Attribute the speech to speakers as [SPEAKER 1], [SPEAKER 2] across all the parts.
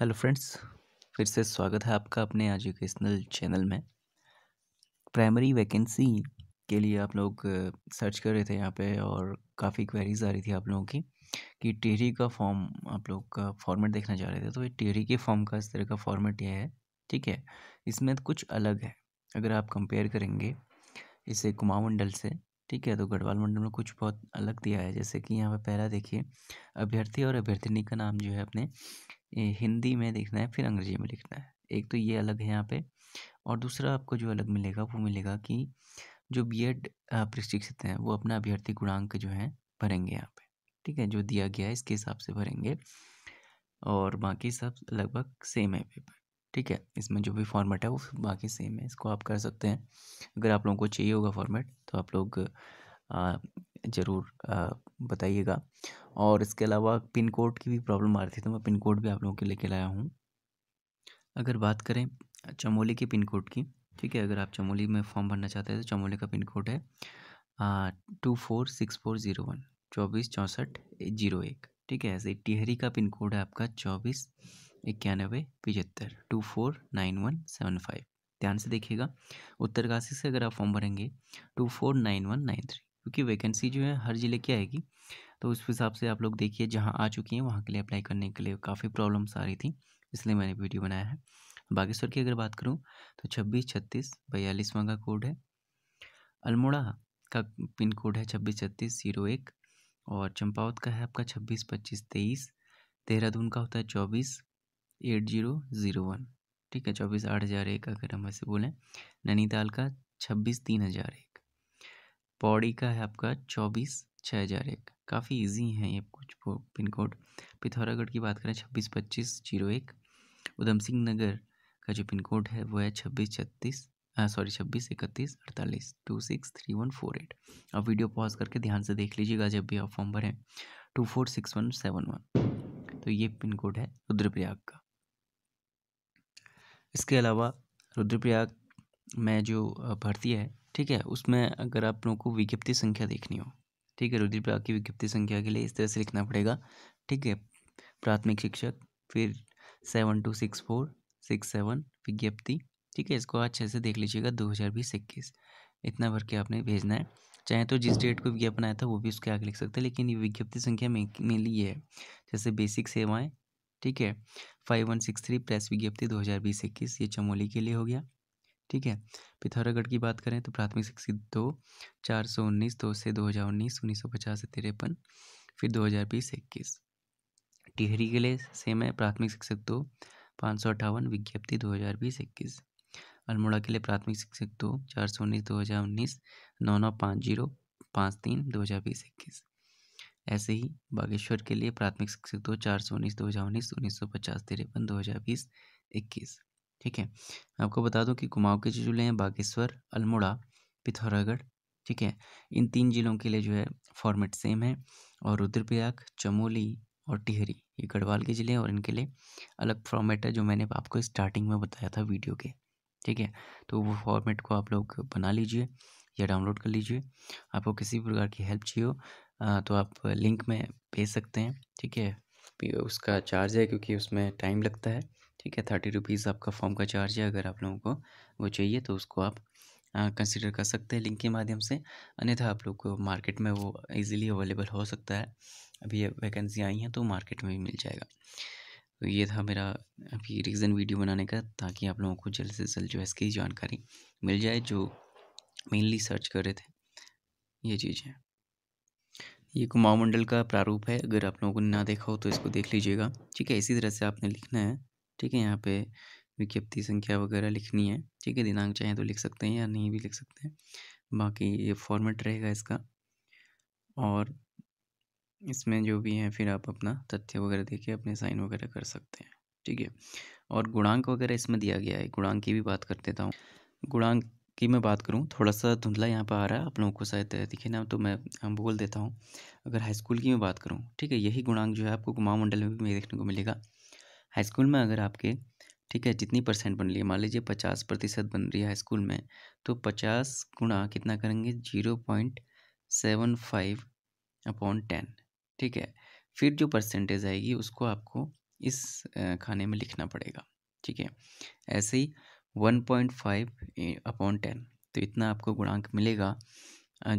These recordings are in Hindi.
[SPEAKER 1] हेलो फ्रेंड्स फिर से स्वागत है आपका अपने एजुकेशनल चैनल में प्राइमरी वैकेंसी के लिए आप लोग सर्च कर रहे थे यहाँ पे और काफ़ी क्वेरीज आ रही थी आप लोगों की कि टेरी का फॉर्म आप लोग का फॉर्मेट देखना चाह रहे थे तो ये टेरी के फॉर्म का इस तरह का फॉर्मेट ये है ठीक है इसमें कुछ अलग है अगर आप कंपेयर करेंगे इसे कुमा मंडल से ठीक है तो गढ़वाल मंडल में कुछ बहुत अलग दिया है जैसे कि यहाँ पर पहला देखिए अभ्यर्थी और अभ्यर्थिनी का नाम जो है अपने हिंदी में लिखना है फिर अंग्रेजी में लिखना है एक तो ये अलग है यहाँ पे और दूसरा आपको जो अलग मिलेगा वो मिलेगा कि जो बी एड प्रशिक्षित हैं वो अपना अभ्यर्थी गुणांक जो है भरेंगे यहाँ पे ठीक है जो दिया गया है इसके हिसाब से भरेंगे और बाकी सब लगभग सेम है पेपर ठीक है इसमें जो भी फॉर्मेट है वो बाकी सेम है इसको आप कर सकते हैं अगर आप लोगों को चाहिए होगा फॉर्मेट तो आप लोग ज़रूर बताइएगा और इसके अलावा पिन कोड की भी प्रॉब्लम आ रही थी तो मैं पिन कोड भी आप लोगों के लेके लाया हूँ अगर बात करें चमोली के पिन कोड की ठीक है अगर आप चमोली में फॉर्म भरना चाहते हैं तो चमोली का पिन कोड है two four six four zero one चौबीस चौंसठ जीरो एक ठीक है ऐसे टिहरी का पिन कोड है आपका चौबीस इक्यानवे पिचहत्तर two four nine one seven five ध्यान से देखिएगा उत्तरकाशी से अगर आप फॉर्म भरेंगे two four nine one nine three क्योंकि वैकेंसी जो है हर ज़िले की आएगी तो उस हिसाब से आप लोग देखिए जहाँ आ चुकी हैं वहाँ के लिए अप्लाई करने के लिए काफ़ी प्रॉब्लम्स आ रही थी इसलिए मैंने वीडियो बनाया है बागेश्वर की अगर बात करूँ तो छब्बीस छत्तीस बयालीसवा का कोड है अल्मोड़ा का पिन कोड है छब्बीस छत्तीस जीरो एक और चंपावत का है आपका छब्बीस पच्चीस तेईस देहरादून का होता है चौबीस एट जीरो ज़ीरो वन ठीक है चौबीस आठ हज़ार एक अगर हम ऐसे बोलें नैनीताल का छब्बीस तीन हज़ार एक पौड़ी का है आपका चौबीस छः हज़ार एक काफ़ी इजी हैं ये कुछ पिन कोड पिथौरागढ़ की बात करें छब्बीस पच्चीस जीरो एक उधम सिंह नगर का जो पिन कोड है वो है छब्बीस छत्तीस सॉरी छब्बीस इकतीस अड़तालीस two six three one four eight अब वीडियो पॉज करके ध्यान से देख लीजिएगा जब भी आप फॉर्म भरें two four six one seven one तो ये पिन कोड है रुद्रप्रयाग का इसके अलावा रुद्रप्रयाग में जो भर्ती है ठीक है उसमें अगर आप लोगों को विज्ञप्ति संख्या देखनी हो ठीक है रुद्र प्राग की विज्ञप्ति संख्या के लिए इस तरह से लिखना पड़ेगा ठीक है प्राथमिक शिक्षक फिर seven two six four six seven विज्ञप्ति ठीक है इसको अच्छे से देख लीजिएगा दो हज़ार बीस इक्कीस इतना भर के आपने भेजना है चाहे तो जिस डेट को विज्ञापन आया था वो भी उसके आगे लिख सकते हैं लेकिन ये विज्ञप्ति संख्या मेनली ये है जैसे बेसिक सेवाएँ ठीक है five one six three press विज्ञप्ति दो हज़ार बीस इक्कीस ये चमोली के लिए हो गया ठीक है पिथौरागढ़ की बात करें तो प्राथमिक शिक्षित दो चार सौ उन्नीस दो से दो हज़ार उन्नीस उन्नीस सौ पचास से तिरपन फिर दो हज़ार बीस इक्कीस टिहरी के लिए सेम है प्राथमिक शिक्षक दो पाँच सौ अट्ठावन विज्ञप्ति दो हज़ार बीस इक्कीस अल्मोड़ा के लिए प्राथमिक शिक्षक दो चार सौ उन्नीस दो हज़ार उन्नीस नौ नौ पाँच जीरो पाँच तीन दो हज़ार बीस इक्कीस ऐसे ही बागेश्वर के लिए प्राथमिक शिक्षक दो चार सौ उन्नीस दो हज़ार उन्नीस उन्नीस सौ पचास तिरपन दो हज़ार बीस इक्कीस ठीक है आपको बता दूं कि कुमाऊं के जो जिले हैं बागेश्वर अल्मोड़ा पिथौरागढ़ ठीक है इन तीन जिलों के लिए जो है फॉर्मेट सेम है और रुद्रप्रयाग चमोली और टिहरी ये गढ़वाल के ज़िले हैं और इनके लिए अलग फॉर्मेट है जो मैंने आपको स्टार्टिंग में बताया था वीडियो के ठीक है तो वो फॉर्मेट को आप लोग बना लीजिए या डाउनलोड कर लीजिए आपको किसी भी प्रकार की हेल्प चाहिए हो तो आप लिंक में भेज सकते हैं ठीक है उसका चार्ज है क्योंकि उसमें टाइम लगता है ठीक है थर्टी रुपीज़ आपका फॉर्म का चार्ज है अगर आप लोगों को वो चाहिए तो उसको आप कंसिडर कर सकते हैं लिंक के माध्यम से अन्यथा आप लोग को मार्केट में वो ईजिली अवेलेबल हो सकता है अभी वैकेंसी आई हैं तो मार्केट में भी मिल जाएगा तो ये था मेरा अभी रीज़न वीडियो बनाने का ताकि आप लोगों को जल्द से जल्द जो है इसकी जानकारी मिल जाए जो मेनली सर्च कर रहे थे ये चीज़ है ये कुमाऊं मंडल का प्रारूप है अगर आप लोगों ने ना देखा हो तो इसको देख लीजिएगा ठीक है इसी तरह से आपने लिखना है ठीक है यहाँ पे विज्ञप्ति संख्या वगैरह लिखनी है ठीक है दिनांक चाहे तो लिख सकते हैं या नहीं भी लिख सकते हैं बाकी ये फॉर्मेट रहेगा इसका और इसमें जो भी है फिर आप अपना तथ्य वगैरह देके अपने साइन वगैरह कर सकते हैं ठीक है और गुणांक वगैरह इसमें दिया गया है गुणांक की भी बात कर देता हूँ गुणांक की मैं बात करूँ थोड़ा सा धुंधला यहाँ पर आ रहा है आप लोगों को शायद दिखे ना तो मैं हाँ, बोल देता हूँ अगर हाई स्कूल की मैं बात करूँ ठीक है यही गुणांक जो है आपको कुमाऊँ मंडल में भी देखने को मिलेगा हाई स्कूल में अगर आपके ठीक है जितनी परसेंट बन रही है मान लीजिए पचास प्रतिशत बन रही है हाई स्कूल में तो पचास गुणा कितना करेंगे zero point seven five upon ten ठीक है फिर जो परसेंटेज आएगी उसको आपको इस खाने में लिखना पड़ेगा ठीक है ऐसे ही one point five upon ten तो इतना आपको गुणांक मिलेगा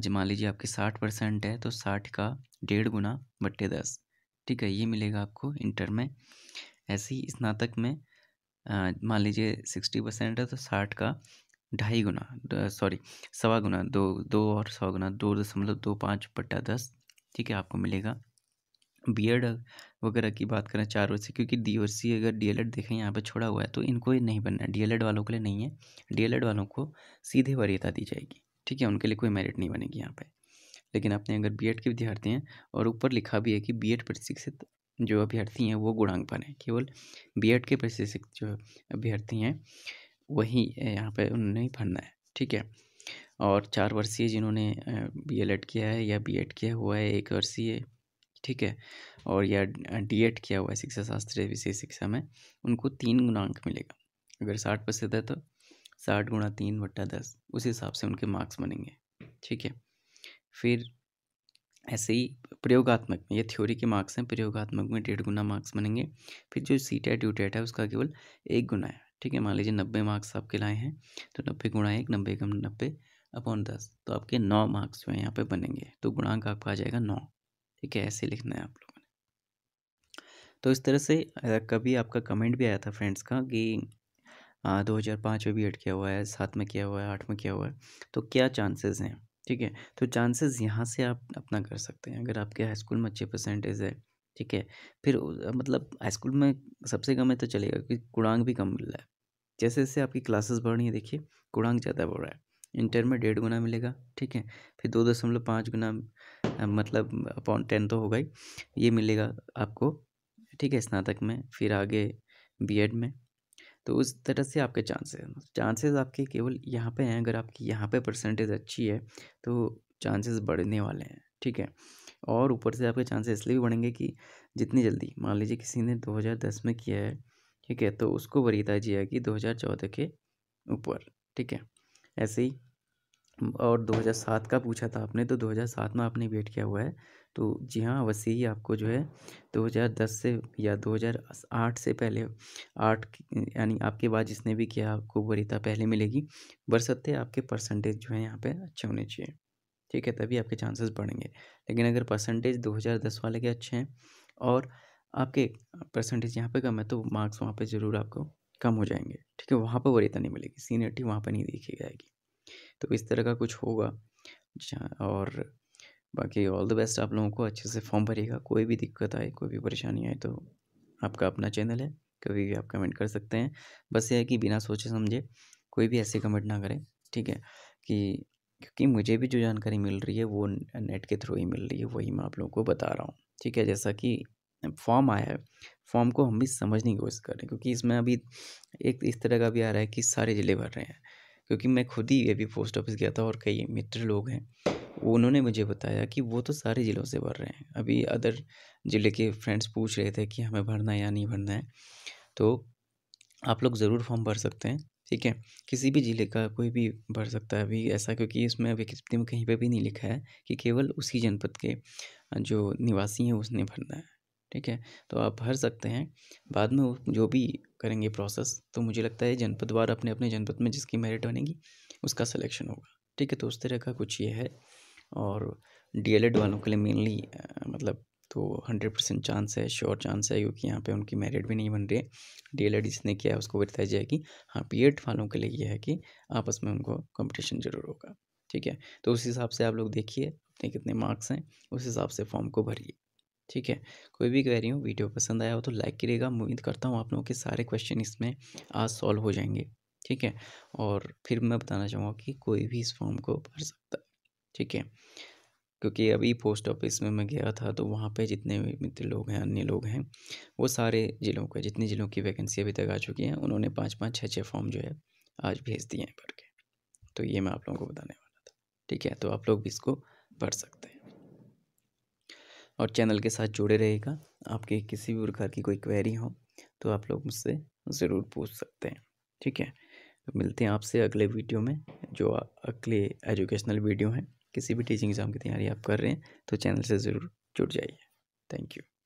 [SPEAKER 1] मान लीजिए आपके साठ परसेंट है तो साठ का डेढ़ गुना बट्टे दस ठीक है ये मिलेगा आपको इंटर में ऐसे ही स्नातक में मान लीजिए सिक्सटी परसेंट है तो साठ का ढाई गुना सॉरी सवा गुना दो दो और सवा गुना दो दशमलव दो पाँच बट्टा दस ठीक है आपको मिलेगा बी वगैरह की बात करें चार वर्ष से क्योंकि डी और सी अगर डीएलएड देखें यहाँ पर छोड़ा हुआ है तो इनको ही नहीं बनना है डीएलएड वालों के लिए नहीं है डी वालों को सीधे वरीयता दी जाएगी ठीक है उनके लिए कोई मेरिट नहीं बनेगी यहाँ पर लेकिन आपने अगर बी के विद्यार्थी हैं और ऊपर लिखा भी है कि बी एड प्रशिक्षित जो अभ्यर्थी हैं वो गुणांक पर हैं केवल बी के प्रशिक्षित जो अभ्यर्थी हैं वही यहाँ पर उन्होंने ही भरना है ठीक है और चार वर्षीय जिन्होंने बी एल एड किया है या बी एड किया हुआ है एक वर्षीय ठीक है और या डी एड किया हुआ है शिक्षा शास्त्रीय विशेष शिक्षा में उनको तीन गुणांक मिलेगा अगर साठ प्रतिशत है तो साठ गुणा तीन बट्टा दस उस हिसाब से उनके मार्क्स बनेंगे ठीक है फिर ऐसे ही प्रयोगात्मक में ये थ्योरी के मार्क्स हैं प्रयोगात्मक में डेढ़ गुना मार्क्स बनेंगे फिर जो सी टेट यू टेट है उसका केवल एक गुना है ठीक है मान लीजिए नब्बे मार्क्स आपके लाए हैं तो नब्बे गुणा एक नब्बे कम नब्बे अपॉन दस तो आपके नौ मार्क्स जो है यहाँ पे बनेंगे तो गुणांक आपका आ जाएगा नौ ठीक है ऐसे लिखना है आप लोगों ने तो इस तरह से कभी आपका कमेंट भी आया था फ्रेंड्स का कि दो हज़ार पाँच में भी एड किया हुआ है सात में किया हुआ है आठ में किया हुआ है तो क्या चांसेस हैं ठीक है तो चांसेस यहाँ से आप अपना कर सकते हैं अगर आपके हाई स्कूल में अच्छे परसेंटेज है ठीक है फिर मतलब हाई स्कूल में सबसे कम है तो चलेगा क्योंकि गुणांक भी कम मिल रहा है जैसे जैसे आपकी क्लासेस बढ़ रही है देखिए गुणांक ज़्यादा बढ़ रहा है इंटर में डेढ़ गुना मिलेगा ठीक है फिर दो दशमलव पाँच गुना मतलब अपॉन टेन तो होगा ही ये मिलेगा आपको ठीक है स्नातक में फिर आगे बीएड में तो उस तरह से आपके चांसेस चांसेस आपके केवल यहाँ पे हैं अगर आपकी यहाँ पे परसेंटेज अच्छी है तो चांसेस बढ़ने वाले हैं ठीक है और ऊपर से आपके चांसेस इसलिए भी बढ़ेंगे कि जितनी जल्दी मान लीजिए किसी ने 2010 में किया है ठीक है तो उसको वरीता दो हज़ार चौदह के ऊपर ठीक है ऐसे ही और 2007 का पूछा था आपने तो 2007 में आपने वेट किया हुआ है तो जी हाँ अवश्य ही आपको जो है 2010 से या 2008 से पहले आठ यानी आपके बाद जिसने भी किया आपको वरीता पहले मिलेगी बरसते आपके परसेंटेज जो है यहाँ पे अच्छे होने चाहिए ठीक है तभी आपके चांसेस बढ़ेंगे लेकिन अगर परसेंटेज 2010 वाले के अच्छे हैं और आपके परसेंटेज यहाँ पे कम है तो मार्क्स वहाँ पर ज़रूर आपको कम हो जाएंगे ठीक है वहाँ पर वरीता नहीं मिलेगी सीनियरिटी वहाँ पर नहीं देखी जाएगी तो इस तरह का कुछ होगा और बाकी ऑल द बेस्ट आप लोगों को अच्छे से फॉर्म भरेगा कोई भी दिक्कत आए कोई भी परेशानी आए तो आपका अपना चैनल है कभी भी आप कमेंट कर सकते हैं बस ये है कि बिना सोचे समझे कोई भी ऐसे कमेंट ना करें ठीक है कि क्योंकि मुझे भी जो जानकारी मिल रही है वो नेट के थ्रू ही मिल रही है वही मैं आप लोगों को बता रहा हूँ ठीक है जैसा कि फॉर्म आया है फॉर्म को हम भी समझने की कोशिश कर रहे हैं क्योंकि इसमें अभी एक इस तरह का भी आ रहा है कि सारे ज़िले भर रहे हैं क्योंकि मैं खुद ही अभी पोस्ट ऑफिस गया था और कई मित्र लोग हैं उन्होंने मुझे बताया कि वो तो सारे ज़िलों से भर रहे हैं अभी अदर ज़िले के फ्रेंड्स पूछ रहे थे कि हमें भरना है या नहीं भरना है तो आप लोग ज़रूर फॉर्म भर सकते हैं ठीक है किसी भी ज़िले का कोई भी भर सकता है अभी ऐसा क्योंकि इसमें विज्ञप्ति में कहीं पर भी नहीं लिखा है कि केवल उसी जनपद के जो निवासी हैं उसने भरना है ठीक है तो आप भर सकते हैं बाद में जो भी करेंगे प्रोसेस तो मुझे लगता है जनपद वार अपने अपने जनपद में जिसकी मेरिट बनेगी उसका सिलेक्शन होगा ठीक है तो उस तरह का कुछ ये है और डीएलएड वालों के लिए मेनली मतलब तो हंड्रेड परसेंट चांस है श्योर चांस है क्योंकि यहाँ पे उनकी मेरिट भी नहीं बन रही है डीएलएड जिसने किया है उसको बताया जाएगी हाँ एड वालों के लिए यह है कि आपस में उनको कंपटीशन जरूर होगा ठीक है तो उस हिसाब से आप लोग देखिए अपने कितने मार्क्स हैं उस हिसाब से फॉर्म को भरिए ठीक है कोई भी कह रही हूँ वीडियो पसंद आया हो तो लाइक करिएगा उम्मीद करता हूँ आप लोगों के सारे क्वेश्चन इसमें आज सॉल्व हो जाएंगे ठीक है और फिर मैं बताना चाहूँगा कि कोई भी इस फॉर्म को भर सकता है ठीक है क्योंकि अभी पोस्ट ऑफिस में मैं गया था तो वहाँ पे जितने भी मित्र लोग हैं अन्य लोग हैं वो सारे ज़िलों के जितने ज़िलों की वैकेंसी अभी तक आ चुकी हैं उन्होंने पाँच पाँच छः छः फॉर्म जो है आज भेज दिए हैं भर के तो ये मैं आप लोगों को बताने वाला था ठीक है तो आप लोग भी इसको पढ़ सकते हैं और चैनल के साथ जुड़े रहेगा आपके किसी भी प्रकार की कोई क्वेरी हो तो आप लोग मुझसे ज़रूर पूछ सकते हैं ठीक है तो मिलते हैं आपसे अगले वीडियो में जो अगले एजुकेशनल वीडियो हैं किसी भी टीचिंग एग्ज़ाम की तैयारी आप कर रहे हैं तो चैनल से ज़रूर जुड़ जाइए थैंक यू